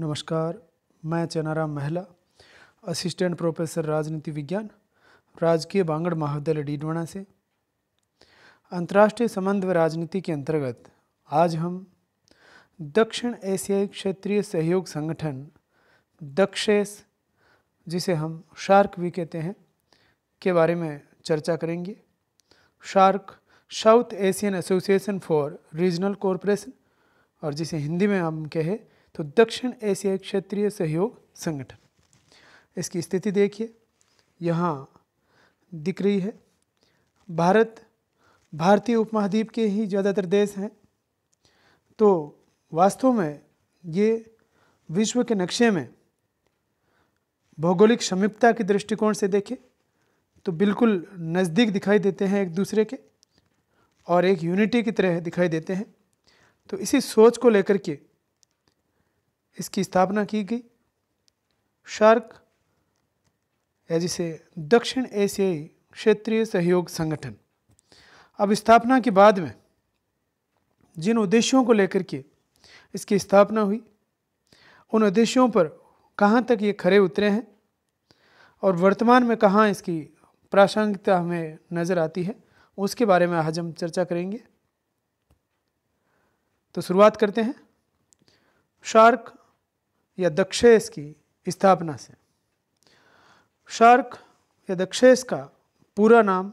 नमस्कार मैं चनाराम महला असिस्टेंट प्रोफेसर राजनीति विज्ञान राजकीय बांगड़ महाविद्यालय डीडवाणा से अंतर्राष्ट्रीय संबंध व राजनीति के अंतर्गत आज हम दक्षिण एशियाई क्षेत्रीय सहयोग संगठन दक्षेस जिसे हम शार्क भी कहते हैं के बारे में चर्चा करेंगे SAARC South Asian Association for Regional corporation और जिसे हिंदी में हम कहे तो दक्षिण एशियाई क्षेत्रीय सहयोग संगठन इसकी स्थिति देखिए यहाँ दिख रही है भारत भारतीय उपमहाद्वीप के ही ज़्यादातर देश हैं तो वास्तव में ये विश्व के नक्शे में भौगोलिक समीपता के दृष्टिकोण से देखें तो बिल्कुल नज़दीक दिखाई देते हैं एक दूसरे के और एक यूनिटी की तरह दिखाई देते हैं तो इसी सोच को लेकर के इसकी स्थापना की गई शार्क या जिसे दक्षिण एशियाई क्षेत्रीय सहयोग संगठन अब स्थापना के बाद में जिन उद्देश्यों को लेकर के इसकी स्थापना हुई उन उद्देश्यों पर कहाँ तक ये खरे उतरे हैं और वर्तमान में कहाँ इसकी प्रासंगिकता हमें नज़र आती है उसके बारे में आज हम चर्चा करेंगे तो शुरुआत करते हैं शार्क या दक्षेस की स्थापना से शार्क या दक्षेस का पूरा नाम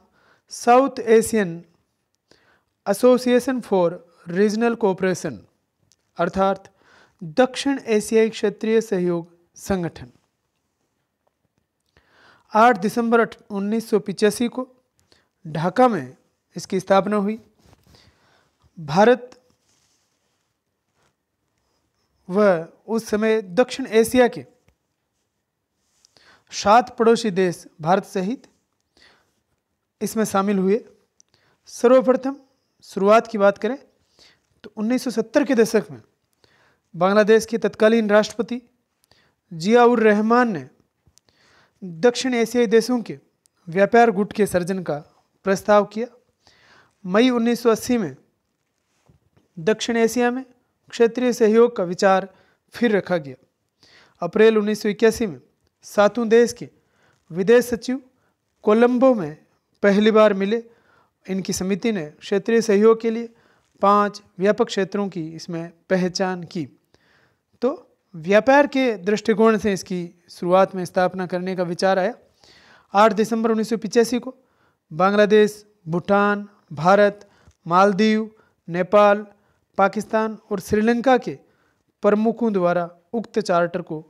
South Asian Association for Regional Cooperation अर्थात दक्षिण एशियाई क्षेत्रीय सहयोग संगठन 8 दिसंबर उन्नीस को ढाका में इसकी स्थापना हुई भारत वह उस समय दक्षिण एशिया के सात पड़ोसी देश भारत सहित इसमें शामिल हुए सर्वप्रथम शुरुआत की बात करें तो 1970 के दशक में बांग्लादेश के तत्कालीन राष्ट्रपति जियाउर रहमान ने दक्षिण एशियाई देशों के व्यापार गुट के सर्जन का प्रस्ताव किया मई 1980 में दक्षिण एशिया में क्षेत्रीय सहयोग का विचार फिर रखा गया अप्रैल उन्नीस में सातों देश के विदेश सचिव कोलंबो में पहली बार मिले इनकी समिति ने क्षेत्रीय सहयोग के लिए पांच व्यापक क्षेत्रों की इसमें पहचान की तो व्यापार के दृष्टिकोण से इसकी शुरुआत में स्थापना करने का विचार आया 8 दिसंबर उन्नीस को बांग्लादेश भूटान भारत मालदीव नेपाल पाकिस्तान और श्रीलंका के प्रमुखों द्वारा उक्त चार्टर को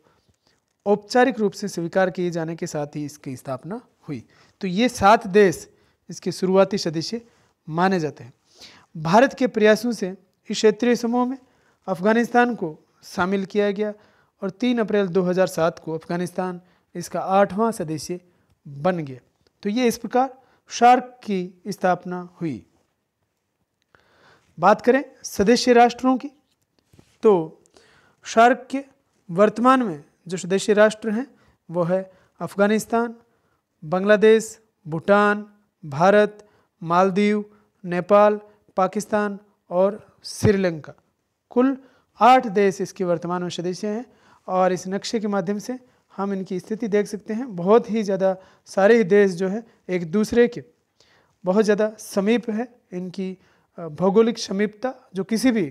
औपचारिक रूप से स्वीकार किए जाने के साथ ही इसकी स्थापना हुई तो ये सात देश इसके शुरुआती सदस्य माने जाते हैं भारत के प्रयासों से इस क्षेत्रीय समूह में अफगानिस्तान को शामिल किया गया और 3 अप्रैल 2007 को अफगानिस्तान इसका आठवां सदस्य बन गया तो ये इस प्रकार शार्क की स्थापना हुई बात करें सदस्य राष्ट्रों की तो शार्क के वर्तमान में जो सदस्य राष्ट्र हैं वो है अफ़गानिस्तान बांग्लादेश भूटान भारत मालदीव नेपाल पाकिस्तान और श्रीलंका कुल आठ देश इसके वर्तमान में सदस्य हैं और इस नक्शे के माध्यम से हम इनकी स्थिति देख सकते हैं बहुत ही ज़्यादा सारे ही देश जो है एक दूसरे के बहुत ज़्यादा समीप है इनकी भौगोलिक समीपता जो किसी भी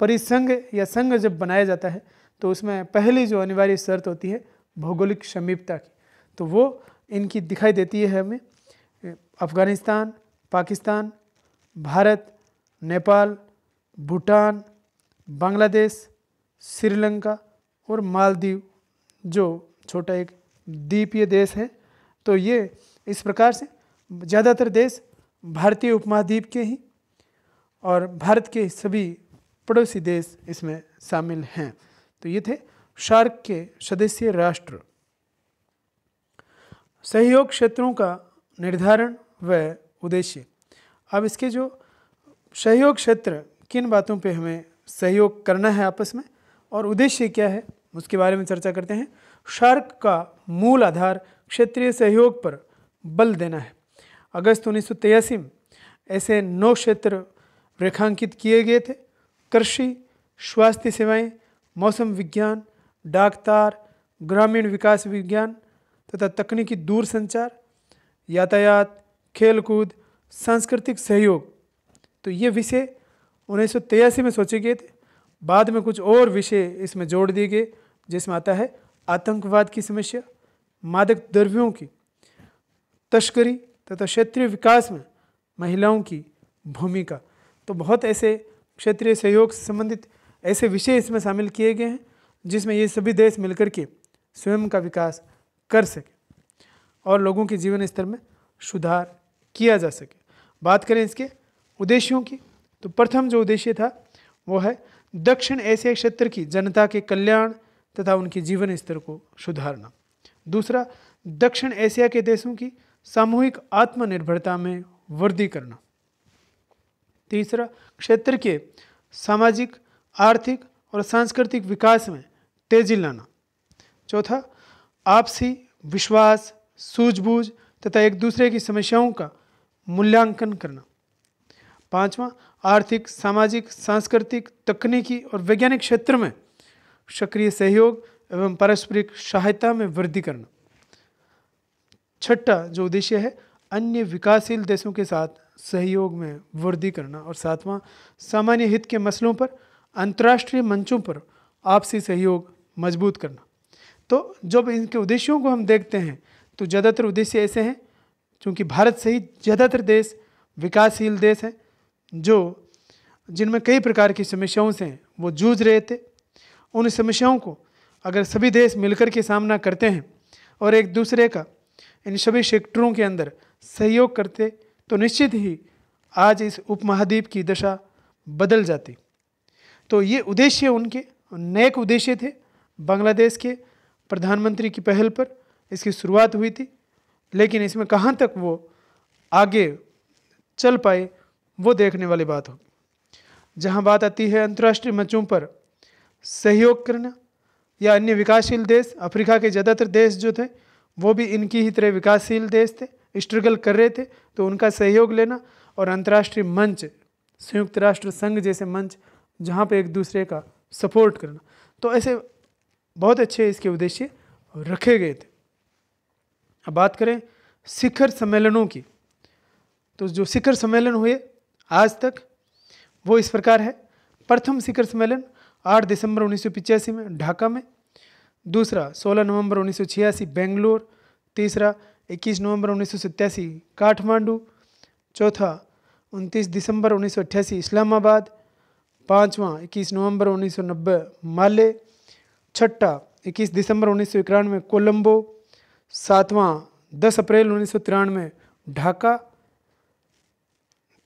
परिसंघ या संघ जब बनाया जाता है तो उसमें पहली जो अनिवार्य शर्त होती है भौगोलिक समीपता की तो वो इनकी दिखाई देती है हमें अफ़गानिस्तान पाकिस्तान भारत नेपाल भूटान बांग्लादेश श्रीलंका और मालदीव जो छोटा एक द्वीपीय देश है तो ये इस प्रकार से ज़्यादातर देश भारतीय उपमहाद्वीप के ही और भारत के सभी पड़ोसी देश इसमें शामिल हैं तो ये थे शार्क के सदस्य राष्ट्र सहयोग क्षेत्रों का निर्धारण व उद्देश्य अब इसके जो सहयोग क्षेत्र किन बातों पे हमें सहयोग करना है आपस में और उद्देश्य क्या है उसके बारे में चर्चा करते हैं शार्क का मूल आधार क्षेत्रीय सहयोग पर बल देना है अगस्त उन्नीस में ऐसे नौ क्षेत्र रेखांकित किए गए थे कृषि स्वास्थ्य सेवाएं, मौसम विज्ञान डाकतार ग्रामीण विकास विज्ञान तथा तकनीकी दूरसंचार यातायात खेलकूद सांस्कृतिक सहयोग तो ये विषय उन्नीस में सोचे गए थे बाद में कुछ और विषय इसमें जोड़ दिए गए जिसमें आता है आतंकवाद की समस्या मादक द्रव्यों की तस्करी तथा क्षेत्रीय विकास में महिलाओं की भूमिका तो बहुत ऐसे क्षेत्रीय सहयोग से संबंधित ऐसे विषय इसमें शामिल किए गए हैं जिसमें ये सभी देश मिलकर के स्वयं का विकास कर सके और लोगों के जीवन स्तर में सुधार किया जा सके बात करें इसके उद्देश्यों की तो प्रथम जो उद्देश्य था वो है दक्षिण एशिया क्षेत्र की जनता के कल्याण तथा उनके जीवन स्तर को सुधारना दूसरा दक्षिण एशिया के देशों की सामूहिक आत्मनिर्भरता में वृद्धि करना तीसरा क्षेत्र के सामाजिक आर्थिक और सांस्कृतिक विकास में तेजी लाना चौथा आपसी विश्वास सूझबूझ तथा एक दूसरे की समस्याओं का मूल्यांकन करना पांचवा आर्थिक सामाजिक सांस्कृतिक तकनीकी और वैज्ञानिक क्षेत्र में सक्रिय सहयोग एवं पारस्परिक सहायता में वृद्धि करना छठा जो उद्देश्य है अन्य विकासशील देशों के साथ सहयोग में वृद्धि करना और सातवां सामान्य हित के मसलों पर अंतर्राष्ट्रीय मंचों पर आपसी सहयोग मजबूत करना तो जब इनके उद्देश्यों को हम देखते हैं तो ज़्यादातर उद्देश्य ऐसे हैं क्योंकि भारत सहित ज़्यादातर देश विकासशील देश हैं जो जिनमें कई प्रकार की समस्याओं से वो जूझ रहे थे उन समस्याओं को अगर सभी देश मिलकर के सामना करते हैं और एक दूसरे का इन सभी सेक्टरों के अंदर सहयोग करते तो निश्चित ही आज इस उपमहाद्वीप की दशा बदल जाती तो ये उद्देश्य उनके नेक उद्देश्य थे बांग्लादेश के प्रधानमंत्री की पहल पर इसकी शुरुआत हुई थी लेकिन इसमें कहाँ तक वो आगे चल पाए वो देखने वाली बात होगी जहाँ बात आती है अंतर्राष्ट्रीय मंचों पर सहयोग करना या अन्य विकासशील देश अफ्रीका के ज़्यादातर देश जो थे वो भी इनकी ही तरह विकासशील देश थे स्ट्रगल कर रहे थे तो उनका सहयोग लेना और अंतर्राष्ट्रीय मंच संयुक्त राष्ट्र संघ जैसे मंच जहाँ पे एक दूसरे का सपोर्ट करना तो ऐसे बहुत अच्छे इसके उद्देश्य रखे गए थे अब बात करें शिखर सम्मेलनों की तो जो शिखर सम्मेलन हुए आज तक वो इस प्रकार है प्रथम शिखर सम्मेलन 8 दिसंबर उन्नीस में ढाका में दूसरा 16 नवंबर उन्नीस बेंगलोर तीसरा 21 नवंबर उन्नीस काठमांडू चौथा 29 दिसंबर उन्नीस इस्लामाबाद पाँचवा 21 नवंबर उन्नीस माले छठा 21 दिसंबर उन्नीस सौ इक्यानवे कोलम्बो सातवां 10 अप्रैल उन्नीस सौ तिरानवे ढाका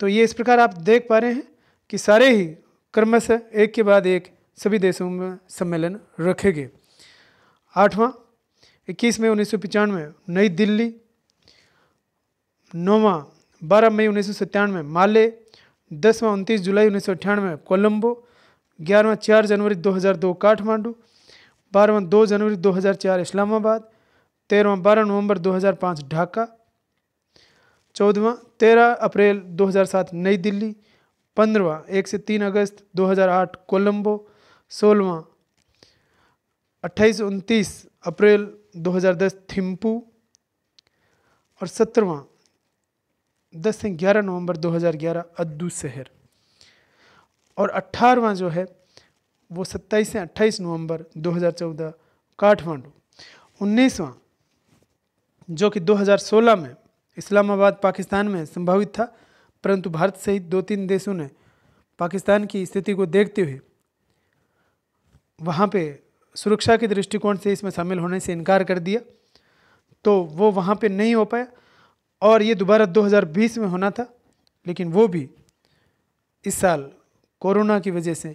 तो ये इस प्रकार आप देख पा रहे हैं कि सारे ही क्रमशः एक के बाद एक सभी देशों में सम्मेलन रखेंगे आठवां इक्कीस मई उन्नीस सौ पचानवे नई दिल्ली नौवा बारह मई उन्नीस सौ सत्तानवे माले दसवा उनतीस जुलाई उन्नीस सौ अट्ठानवे कोलम्बो ग्यारहवा चार जनवरी दो हज़ार दो काठमांडू बारहवा दो जनवरी दो हज़ार चार इस्लामाबाद तेरहवा बारह नवंबर पाँच ढाका चौदहवा तेरह अप्रैल दो हज़ार सात नई दिल्ली पंद्रवा एक से तीन अगस्त दो हज़ार आठ कोलम्बो सोलवा अट्ठाईस उनतीस अप्रैल 2010 थिम्पू और सत्रवा 10 से 11 नवंबर 2011 अद्दू शहर और अट्ठारवा जो है वो 27 से 28 नवंबर 2014 काठमांडू उन्नीसवा जो कि 2016 में इस्लामाबाद पाकिस्तान में संभावित था परंतु भारत सहित दो तीन देशों ने पाकिस्तान की स्थिति को देखते हुए वहाँ पे सुरक्षा के दृष्टिकोण से इसमें शामिल होने से इनकार कर दिया तो वो वहाँ पे नहीं हो पाया और ये दोबारा 2020 में होना था लेकिन वो भी इस साल कोरोना की वजह से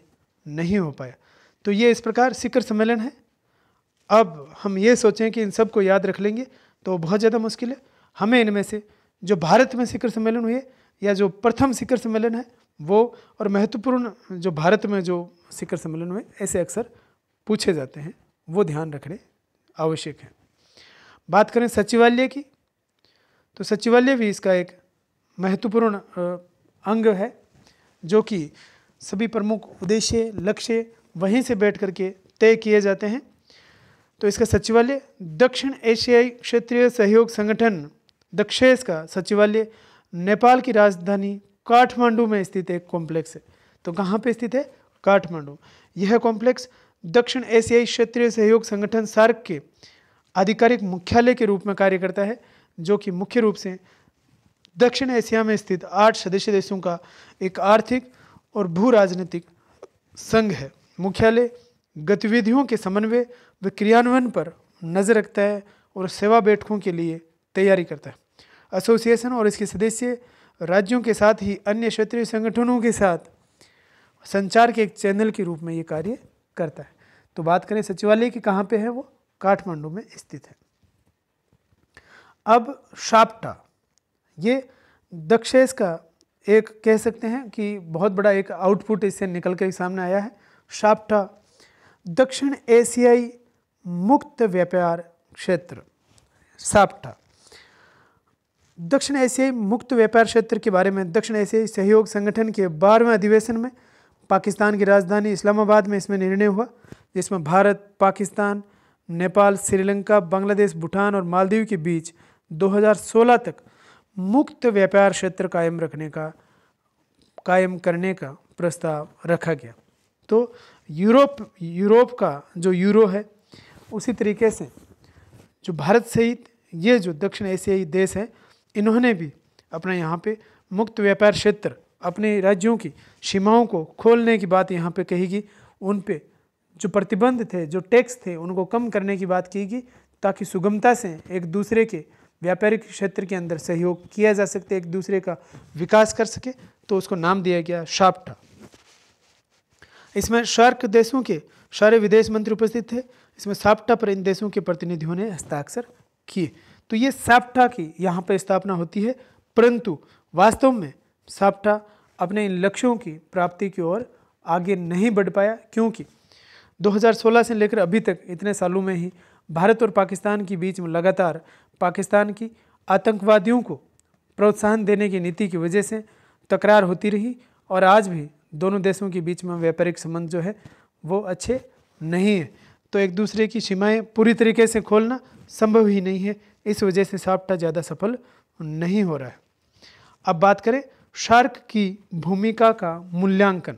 नहीं हो पाया तो ये इस प्रकार शिखर सम्मेलन है अब हम ये सोचें कि इन सब को याद रख लेंगे तो बहुत ज़्यादा मुश्किल है हमें इनमें से जो भारत में शिखर सम्मेलन हुए या जो प्रथम शिखर सम्मेलन है वो और महत्वपूर्ण जो भारत में जो शिखर सम्मेलन हुए ऐसे अक्सर पूछे जाते हैं वो ध्यान रखने आवश्यक हैं बात करें सचिवालय की तो सचिवालय भी इसका एक महत्वपूर्ण अंग है जो कि सभी प्रमुख उद्देश्य लक्ष्य वहीं से बैठ करके तय किए जाते हैं तो इसका सचिवालय दक्षिण एशियाई क्षेत्रीय सहयोग संगठन दक्षेस का सचिवालय नेपाल की राजधानी काठमांडू में स्थित एक कॉम्प्लेक्स है तो कहाँ पे स्थित है काठमांडू यह कॉम्प्लेक्स दक्षिण एशियाई क्षेत्रीय सहयोग संगठन सार्क के आधिकारिक मुख्यालय के रूप में कार्य करता है जो कि मुख्य रूप से दक्षिण एशिया में स्थित आठ सदस्य देशों का एक आर्थिक और भू राजनीतिक संघ है मुख्यालय गतिविधियों के समन्वय व क्रियान्वयन पर नजर रखता है और सेवा बैठकों के लिए तैयारी करता है एसोसिएशन और इसके सदस्य राज्यों के साथ ही अन्य क्षेत्रीय संगठनों के साथ संचार के एक चैनल के रूप में ये कार्य करता है तो बात करें सचिवालय की कहाँ पे है वो काठमांडू में स्थित है अब शाप्टा ये दक्षेस का एक कह सकते हैं कि बहुत बड़ा एक आउटपुट इससे निकल के सामने आया है शाप्टा दक्षिण एशियाई मुक्त व्यापार क्षेत्र साप्टा दक्षिण एशियाई मुक्त व्यापार क्षेत्र के बारे में दक्षिण एशियाई सहयोग संगठन के बारहवें अधिवेशन में पाकिस्तान की राजधानी इस्लामाबाद में इसमें निर्णय हुआ जिसमें भारत पाकिस्तान नेपाल श्रीलंका बांग्लादेश भूटान और मालदीव के बीच 2016 तक मुक्त व्यापार क्षेत्र कायम रखने का कायम करने का प्रस्ताव रखा गया तो यूरोप यूरोप का जो यूरो है उसी तरीके से जो भारत सहित ये जो दक्षिण एशियाई देश हैं इन्होंने भी अपना यहाँ पे मुक्त व्यापार क्षेत्र अपने राज्यों की सीमाओं को खोलने की बात यहाँ पे कहेगी उन पे जो प्रतिबंध थे जो टैक्स थे उनको कम करने की बात कहेगी ताकि सुगमता से एक दूसरे के व्यापारिक क्षेत्र के अंदर सहयोग किया जा सके एक दूसरे का विकास कर सके तो उसको नाम दिया गया शाप्टा इसमें शार्क देशों के सारे विदेश मंत्री उपस्थित थे इसमें साप्टा पर इन देशों के प्रतिनिधियों ने हस्ताक्षर किए तो ये साप्टा की यहाँ पर स्थापना होती है परंतु वास्तव में साप्टा अपने इन लक्ष्यों की प्राप्ति की ओर आगे नहीं बढ़ पाया क्योंकि 2016 से लेकर अभी तक इतने सालों में ही भारत और पाकिस्तान के बीच में लगातार पाकिस्तान की आतंकवादियों को प्रोत्साहन देने की नीति की वजह से तकरार होती रही और आज भी दोनों देशों के बीच में व्यापारिक संबंध जो है वो अच्छे नहीं है तो एक दूसरे की सीमाएँ पूरी तरीके से खोलना संभव ही नहीं है इस वजह से साप्टा ज़्यादा सफल नहीं हो रहा है अब बात करें शार्क की भूमिका का मूल्यांकन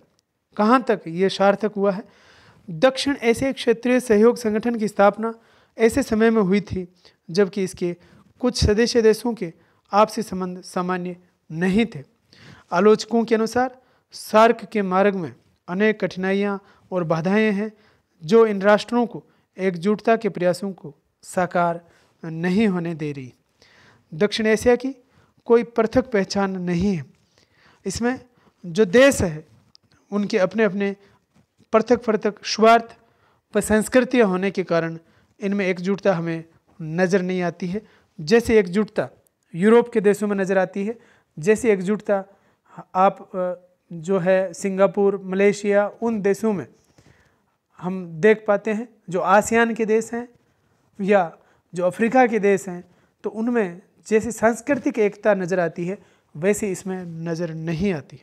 कहाँ तक ये सार्थक हुआ है दक्षिण ऐसे क्षेत्रीय सहयोग संगठन की स्थापना ऐसे समय में हुई थी जबकि इसके कुछ सदस्य देशों के आपसी संबंध सामान्य नहीं थे आलोचकों के अनुसार सार्क के मार्ग में अनेक कठिनाइयाँ और बाधाएँ हैं जो इन राष्ट्रों को एकजुटता के प्रयासों को साकार नहीं होने दे रही दक्षिण एशिया की कोई पृथक पहचान नहीं है इसमें जो देश है उनके अपने अपने पृथक पृथक स्वार्थ व संस्कृतियाँ होने के कारण इनमें एकजुटता हमें नज़र नहीं आती है जैसे एकजुटता यूरोप के देशों में नज़र आती है जैसे एकजुटता आप जो है सिंगापुर मलेशिया उन देशों में हम देख पाते हैं जो आसियान के देश हैं या जो अफ्रीका के देश हैं तो उनमें जैसे सांस्कृतिक एकता नज़र आती है वैसी इसमें नज़र नहीं आती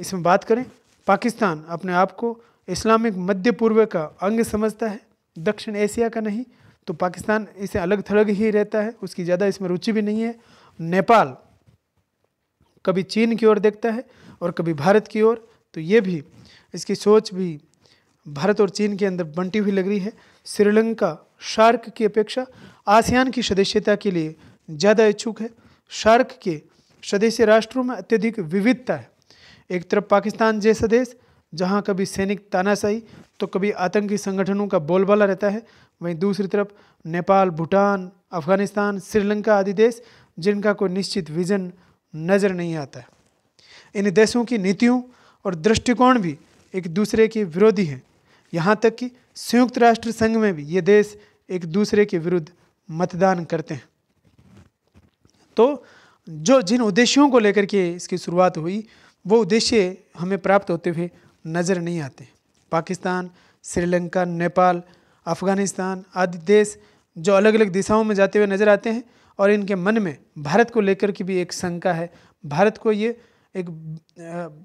इसमें बात करें पाकिस्तान अपने आप को इस्लामिक मध्य पूर्व का अंग समझता है दक्षिण एशिया का नहीं तो पाकिस्तान इसे अलग थलग ही रहता है उसकी ज़्यादा इसमें रुचि भी नहीं है नेपाल कभी चीन की ओर देखता है और कभी भारत की ओर तो ये भी इसकी सोच भी भारत और चीन के अंदर बंटी हुई लग रही है श्रीलंका शार्क की अपेक्षा आसियान की सदस्यता के लिए ज़्यादा इच्छुक है शार्क के सदस्य राष्ट्रों में अत्यधिक विविधता है एक तरफ पाकिस्तान जैसा देश जहाँ कभी सैनिक तानाशाही तो कभी आतंकी संगठनों का बोलबाला रहता है वहीं दूसरी तरफ नेपाल भूटान अफगानिस्तान श्रीलंका आदि देश जिनका कोई निश्चित विजन नज़र नहीं आता है इन देशों की नीतियों और दृष्टिकोण भी एक दूसरे के विरोधी हैं यहाँ तक कि संयुक्त राष्ट्र संघ में भी ये देश एक दूसरे के विरुद्ध मतदान करते हैं तो जो जिन उद्देश्यों को लेकर के इसकी शुरुआत हुई वो उद्देश्य हमें प्राप्त होते हुए नज़र नहीं आते पाकिस्तान श्रीलंका नेपाल अफ़गानिस्तान आदि देश जो अलग अलग दिशाओं में जाते हुए नज़र आते हैं और इनके मन में भारत को लेकर की भी एक शंका है भारत को ये एक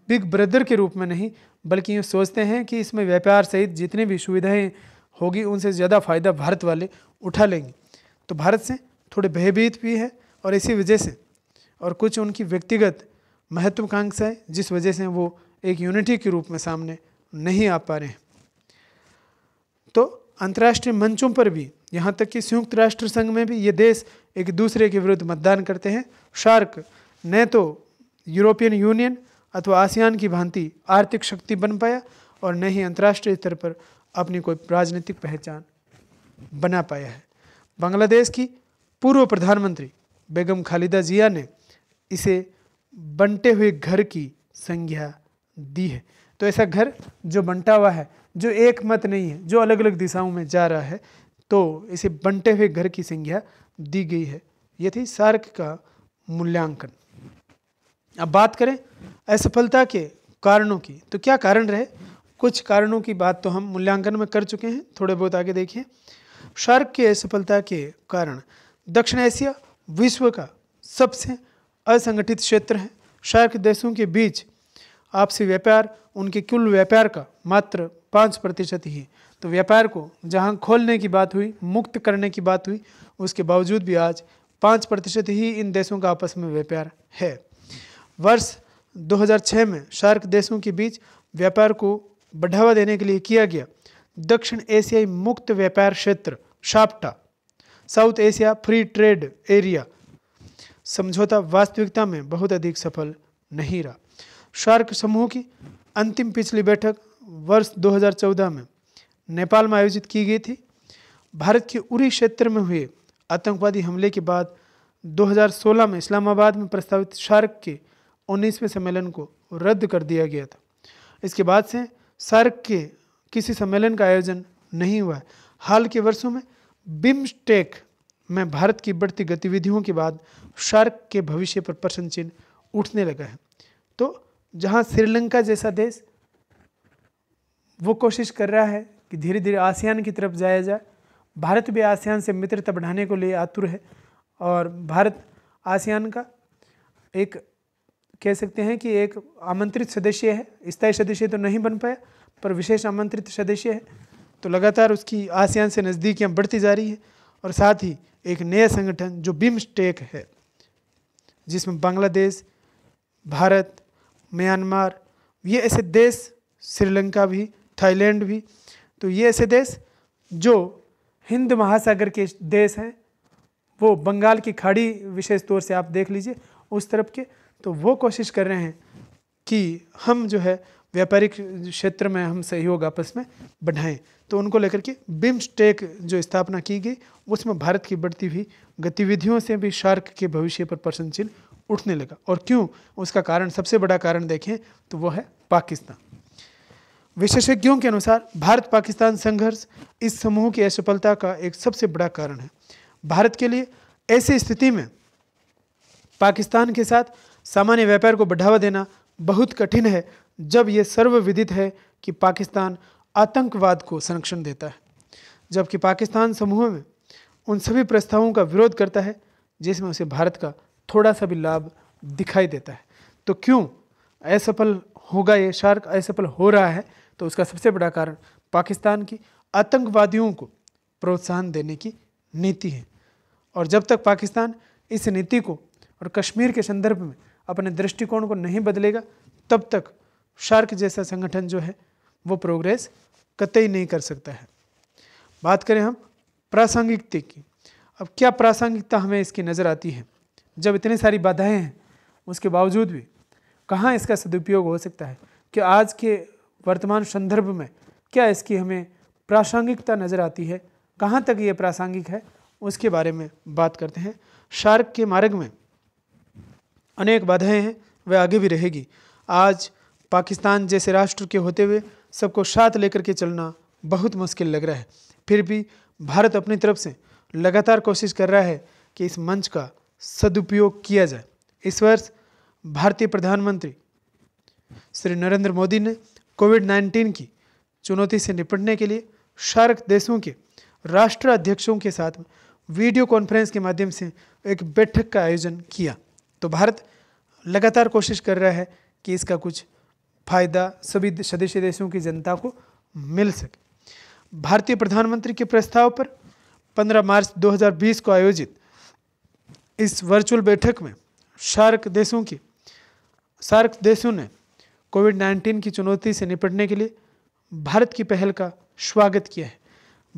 बिग ब्रदर के रूप में नहीं बल्कि ये सोचते हैं कि इसमें व्यापार सहित जितनी भी सुविधाएं होगी उनसे ज़्यादा फ़ायदा भारत वाले उठा लेंगे तो भारत से थोड़े भयभीत भी है और इसी वजह से और कुछ उनकी व्यक्तिगत महत्वाकांक्षाएं जिस वजह से वो एक यूनिटी के रूप में सामने नहीं आ पा रहे हैं तो अंतर्राष्ट्रीय मंचों पर भी यहाँ तक कि संयुक्त राष्ट्र संघ में भी ये देश एक दूसरे के विरुद्ध मतदान करते हैं शार्क न तो यूरोपियन यूनियन अथवा आसियान की भांति आर्थिक शक्ति बन पाया और न ही अंतर्राष्ट्रीय स्तर पर अपनी कोई राजनीतिक पहचान बना पाया है बांग्लादेश की पूर्व प्रधानमंत्री बेगम खालिदा जिया ने इसे बनते हुए घर की संज्ञा दी है तो ऐसा घर जो बनता हुआ है जो एक मत नहीं है जो अलग अलग दिशाओं में जा रहा है तो इसे बनते हुए घर की संज्ञा दी गई है ये थी सार्क का मूल्यांकन अब बात करें असफलता के कारणों की तो क्या कारण रहे कुछ कारणों की बात तो हम मूल्यांकन में कर चुके हैं थोड़े बहुत आगे देखिए शार्क की असफलता के कारण दक्षिण एशिया विश्व का सबसे असंगठित क्षेत्र हैं शार्क देशों के बीच आपसी व्यापार उनके कुल व्यापार का मात्र पाँच प्रतिशत ही है तो व्यापार को जहाँ खोलने की बात हुई मुक्त करने की बात हुई उसके बावजूद भी आज पाँच प्रतिशत ही इन देशों का आपस में व्यापार है वर्ष 2006 में सार्क देशों के बीच व्यापार को बढ़ावा देने के लिए किया गया दक्षिण एशियाई मुक्त व्यापार क्षेत्र SAFTA South Asia Free Trade Area समझौता वास्तविकता में बहुत अधिक सफल नहीं रहा शार्क समूह की अंतिम पिछली बैठक वर्ष 2014 में नेपाल में आयोजित की गई थी भारत के उरी क्षेत्र में हुए आतंकवादी हमले के बाद 2016 में इस्लामाबाद में प्रस्तावित शार्क के 19वें सम्मेलन को रद्द कर दिया गया था इसके बाद से सार्क के किसी सम्मेलन का आयोजन नहीं हुआ है हाल के वर्षों में बिम्स्टेक में भारत की बढ़ती गतिविधियों के बाद शार्क के भविष्य पर प्रश्न चिन्ह उठने लगा है तो जहाँ श्रीलंका जैसा देश वो कोशिश कर रहा है कि धीरे धीरे आसियान की तरफ जाया जाए भारत भी आसियान से मित्रता बढ़ाने को लिए आतुर है और भारत आसियान का एक कह सकते हैं कि एक आमंत्रित सदस्य है स्थायी सदस्य तो नहीं बन पाया पर विशेष आमंत्रित सदस्य है तो लगातार उसकी आसियान से नज़दीकियाँ बढ़ती जा रही है और साथ ही एक नया संगठन जो बिमस्टेक है जिसमें बांग्लादेश भारत म्यांमार ये ऐसे देश श्रीलंका भी थाईलैंड भी तो ये ऐसे देश जो हिंद महासागर के देश हैं वो बंगाल की खाड़ी विशेष तौर से आप देख लीजिए उस तरफ के तो वो कोशिश कर रहे हैं कि हम जो है व्यापारिक क्षेत्र में हम सहयोग आपस में बढ़ाएं तो उनको लेकर के बिम्स्टेक जो स्थापना की गई उसमें भारत की बढ़ती हुई गतिविधियों से भी शार्क के भविष्य पर प्रश्न चिन्ह उठने लगा और क्यों उसका कारण सबसे बड़ा कारण देखें तो वह है पाकिस्तान विशेषज्ञों के अनुसार भारत पाकिस्तान संघर्ष इस समूह की असफलता का एक सबसे बड़ा कारण है भारत के लिए ऐसी स्थिति में पाकिस्तान के साथ सामान्य व्यापार को बढ़ावा देना बहुत कठिन है जब ये सर्वविदित है कि पाकिस्तान आतंकवाद को संरक्षण देता है जबकि पाकिस्तान समूह में उन सभी प्रस्तावों का विरोध करता है जिसमें उसे भारत का थोड़ा सा भी लाभ दिखाई देता है तो क्यों असफल होगा ये शार्क असफल हो रहा है तो उसका सबसे बड़ा कारण पाकिस्तान की आतंकवादियों को प्रोत्साहन देने की नीति है और जब तक पाकिस्तान इस नीति को और कश्मीर के संदर्भ में अपने दृष्टिकोण को नहीं बदलेगा तब तक शार्क जैसा संगठन जो है वो प्रोग्रेस कतई नहीं कर सकता है बात करें हम प्रासंगिकता की अब क्या प्रासंगिकता हमें इसकी नज़र आती है जब इतनी सारी बाधाएं हैं उसके बावजूद भी कहाँ इसका सदुपयोग हो सकता है कि आज के वर्तमान संदर्भ में क्या इसकी हमें प्रासंगिकता नज़र आती है कहाँ तक ये प्रासंगिक है उसके बारे में बात करते हैं शार्क के मार्ग में अनेक बाधाएं हैं वह आगे भी रहेगी आज पाकिस्तान जैसे राष्ट्र के होते हुए सबको साथ लेकर के चलना बहुत मुश्किल लग रहा है फिर भी भारत अपनी तरफ से लगातार कोशिश कर रहा है कि इस मंच का सदुपयोग किया जाए इस वर्ष भारतीय प्रधानमंत्री श्री नरेंद्र मोदी ने कोविड 19 की चुनौती से निपटने के लिए सार्क देशों के राष्ट्र अध्यक्षों के साथ वीडियो कॉन्फ्रेंस के माध्यम से एक बैठक का आयोजन किया तो भारत लगातार कोशिश कर रहा है कि इसका कुछ फायदा सभी सदस्य देशों की जनता को मिल सके भारतीय प्रधानमंत्री के प्रस्ताव पर 15 मार्च 2020 को आयोजित इस वर्चुअल बैठक में सार्क देशों की सार्क देशों ने कोविड 19 की चुनौती से निपटने के लिए भारत की पहल का स्वागत किया है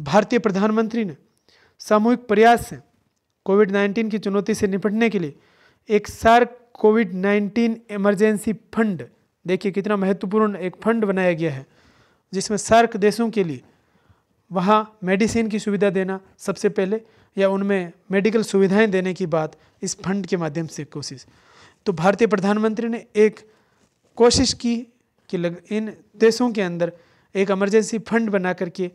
भारतीय प्रधानमंत्री ने सामूहिक प्रयास से कोविड 19 की चुनौती से निपटने के लिए एक सार्क कोविड 19 इमरजेंसी फंड देखिए कितना महत्वपूर्ण एक फंड बनाया गया है जिसमें सार्क देशों के लिए वहाँ मेडिसिन की सुविधा देना सबसे पहले या उनमें मेडिकल सुविधाएं देने की बात इस फंड के माध्यम से कोशिश तो भारतीय प्रधानमंत्री ने एक कोशिश की कि लग इन देशों के अंदर एक इमरजेंसी फंड बना करके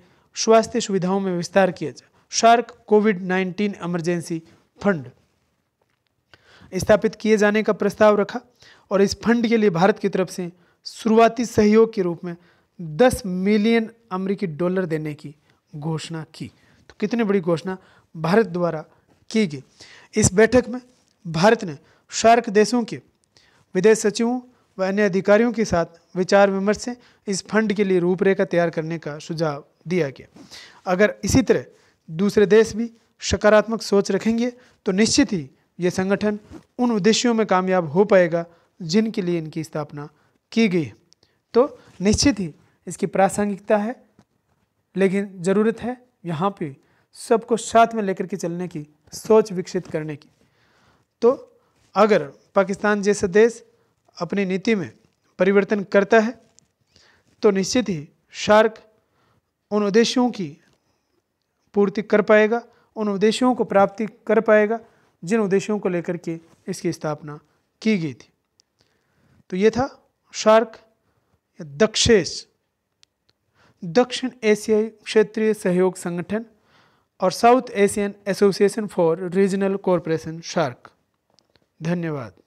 स्वास्थ्य सुविधाओं में विस्तार किया जाए SAARC COVID nineteen emergency fund स्थापित किए जाने का प्रस्ताव रखा और इस फंड के लिए भारत की तरफ से शुरुआती सहयोग के रूप में 10 मिलियन अमरीकी डॉलर देने की घोषणा की तो कितनी बड़ी घोषणा भारत द्वारा की गई इस बैठक में भारत ने सार्क देशों के विदेश सचिवों व अन्य अधिकारियों के साथ विचार विमर्श से इस फंड के लिए रूपरेखा तैयार करने का सुझाव दिया गया अगर इसी तरह दूसरे देश भी सकारात्मक सोच रखेंगे तो निश्चित ही ये संगठन उन उद्देश्यों में कामयाब हो पाएगा जिनके लिए इनकी स्थापना की गई तो निश्चित ही इसकी प्रासंगिकता है लेकिन ज़रूरत है यहाँ पे सबको साथ में लेकर के चलने की सोच विकसित करने की तो अगर पाकिस्तान जैसा देश अपनी नीति में परिवर्तन करता है तो निश्चित ही शार्क उन उद्देश्यों की पूर्ति कर पाएगा उन उद्देश्यों को प्राप्ति कर पाएगा जिन उद्देश्यों को लेकर के इसकी स्थापना की गई थी तो ये था शार्क या दक्षेश दक्षिण एशियाई क्षेत्रीय सहयोग संगठन और South Asian Association for Regional corporation SAARC धन्यवाद